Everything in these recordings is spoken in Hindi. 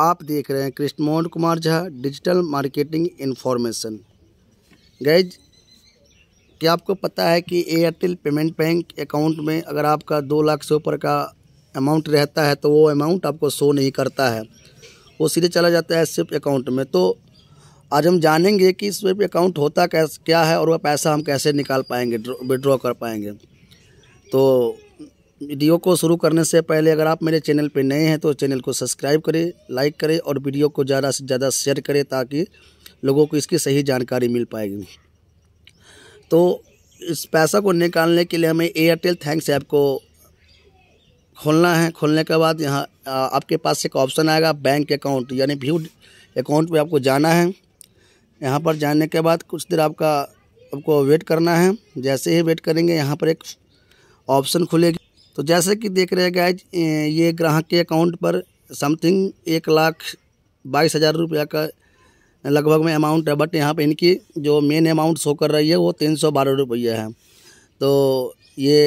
आप देख रहे हैं Krishna Mohan Kumar Jha digital marketing information गैज क्या आपको पता है कि एयरटेल पेमेंट बैंक अकाउंट में अगर आपका दो लाख से ऊपर का अमाउंट रहता है तो वो अमाउंट आपको शो नहीं करता है वो सीधे चला जाता है स्विप अकाउंट में तो आज हम जानेंगे कि स्विप अकाउंट होता क्या है और वह पैसा हम कैसे निकाल पाएंगे विड्रॉ कर पाएंगे तो वीडियो को शुरू करने से पहले अगर आप मेरे चैनल पर नए हैं तो चैनल को सब्सक्राइब करें लाइक करें और वीडियो को ज़्यादा से ज़्यादा शेयर करें ताकि लोगों को इसकी सही जानकारी मिल पाएगी तो इस पैसा को निकालने के लिए हमें एयरटेल थैंक्स ऐप को खोलना है खोलने के बाद यहाँ आपके पास एक ऑप्शन आएगा बैंक अकाउंट यानी व्यू अकाउंट पे आपको जाना है यहाँ पर जाने के बाद कुछ देर आपका आपको वेट करना है जैसे ही वेट करेंगे यहाँ पर एक ऑप्शन खुलेगी तो जैसे कि देख रहे गाइज ये ग्राहक के अकाउंट पर समथिंग एक लाख बाईस हज़ार रुपया का लगभग में अमाउंट है बट यहाँ पे इनकी जो मेन अमाउंट शो कर रही है वो तीन सौ बारह रुपया है तो ये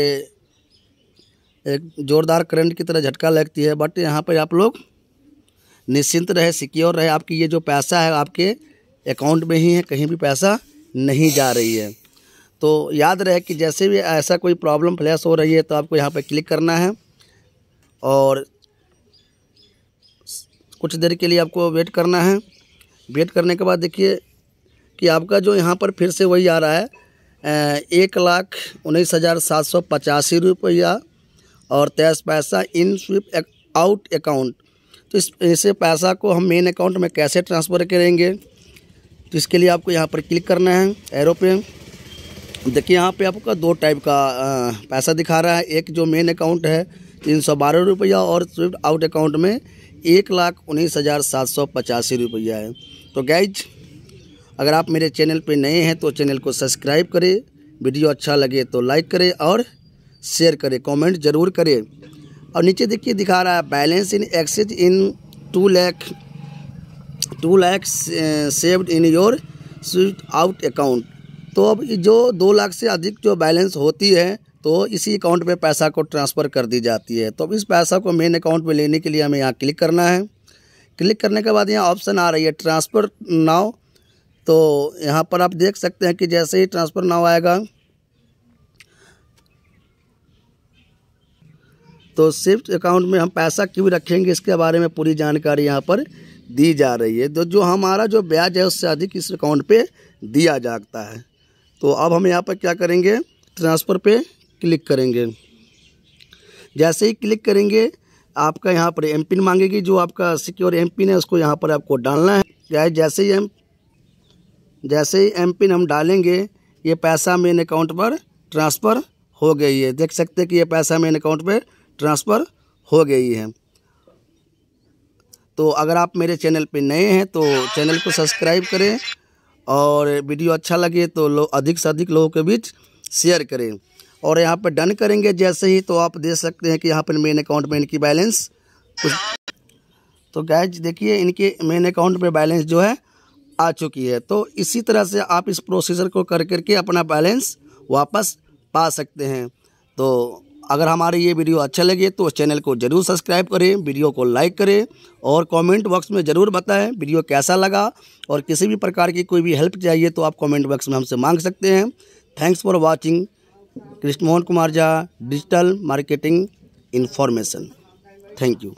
एक ज़ोरदार करंट की तरह झटका लगती है बट यहाँ पर आप लोग निश्चिंत रहे सिक्योर रहे आपकी ये जो पैसा है आपके अकाउंट में ही है कहीं भी पैसा नहीं जा रही है तो याद रहे कि जैसे भी ऐसा कोई प्रॉब्लम फ्लैश हो रही है तो आपको यहाँ पर क्लिक करना है और कुछ देर के लिए आपको वेट करना है वेट करने के बाद देखिए कि आपका जो यहाँ पर फिर से वही आ रहा है एक लाख उन्नीस हज़ार सात सौ पचासी रुपया और तेईस पैसा इन स्विप एक, आउट अकाउंट तो इस इसे पैसा को हम मेन अकाउंट में कैसे ट्रांसफ़र करेंगे तो इसके लिए आपको यहाँ पर क्लिक करना है एरो पे देखिए यहाँ पे आपका दो टाइप का पैसा दिखा रहा है एक जो मेन अकाउंट है तीन सौ बारह रुपया और स्विफ्ट आउट अकाउंट में एक लाख उन्नीस हज़ार सात सौ पचासी रुपया है तो गैज अगर आप मेरे चैनल पे नए हैं तो चैनल को सब्सक्राइब करें वीडियो अच्छा लगे तो लाइक करें और शेयर करें कॉमेंट जरूर करें और नीचे देखिए दिखा रहा है balance in excess in two lakh two lakh saved in your sweep out account तो अब जो दो लाख से अधिक जो बैलेंस होती है तो इसी अकाउंट में पैसा को ट्रांसफ़र कर दी जाती है तो अब इस पैसा को मेन अकाउंट में लेने के लिए हमें यहाँ क्लिक करना है क्लिक करने के बाद यहाँ ऑप्शन आ रही है ट्रांसफ़र नाव तो यहाँ पर आप देख सकते हैं कि जैसे ही ट्रांसफ़र नाव आएगा तो सिर्फ अकाउंट में हम पैसा क्यों रखेंगे इसके बारे में पूरी जानकारी यहाँ पर दी जा रही है तो जो हमारा जो ब्याज है उससे अधिक इस अकाउंट पे दिया जाता है तो अब हम यहाँ पर क्या करेंगे ट्रांसफ़र पे क्लिक करेंगे जैसे ही क्लिक करेंगे आपका यहाँ पर एम पिन मांगेगी जो आपका सिक्योर एम पिन है उसको यहाँ पर आपको डालना है चाहे जैसे ही एम जैसे ही एम पिन हम डालेंगे ये पैसा मेन अकाउंट पर ट्रांसफ़र हो गई है देख सकते हैं कि ये पैसा मेन अकाउंट पर ट्रांसफ़र हो गई है तो अगर आप मेरे चैनल पर नए हैं तो चैनल को सब्सक्राइब करें और वीडियो अच्छा लगे तो लोग अधिक से अधिक लोगों के बीच शेयर करें और यहाँ पर डन करेंगे जैसे ही तो आप देख सकते हैं कि यहाँ पर मेन अकाउंट में इनकी बैलेंस कुछ तो गैज देखिए इनके मेन अकाउंट में बैलेंस जो है आ चुकी है तो इसी तरह से आप इस प्रोसीजर को कर करके अपना बैलेंस वापस पा सकते हैं तो अगर हमारी ये वीडियो अच्छा लगे तो चैनल को जरूर सब्सक्राइब करें वीडियो को लाइक करें और कमेंट बॉक्स में ज़रूर बताएं वीडियो कैसा लगा और किसी भी प्रकार की कोई भी हेल्प चाहिए तो आप कमेंट बॉक्स में हमसे मांग सकते हैं thanks for watching Krishna Mohan Kumar Jha digital marketing information thank you